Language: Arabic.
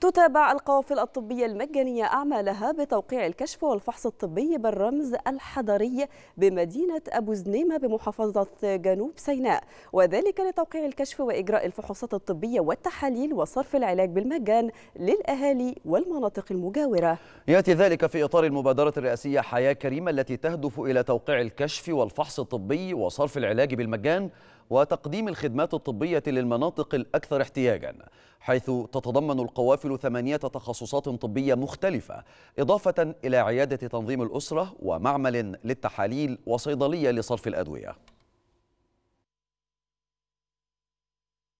تتابع القوافل الطبية المجانية أعمالها بتوقيع الكشف والفحص الطبي بالرمز الحضري بمدينة أبو زنيمة بمحافظة جنوب سيناء وذلك لتوقيع الكشف وإجراء الفحوصات الطبية والتحاليل وصرف العلاج بالمجان للأهالي والمناطق المجاورة يأتي ذلك في إطار المبادرة الرئاسية حياة كريمة التي تهدف إلى توقيع الكشف والفحص الطبي وصرف العلاج بالمجان وتقديم الخدمات الطبية للمناطق الأكثر احتياجا حيث تتضمن القوافل تشكل ثمانية تخصصات طبية مختلفة إضافة إلى عيادة تنظيم الأسرة ومعمل للتحاليل وصيدلية لصرف الأدوية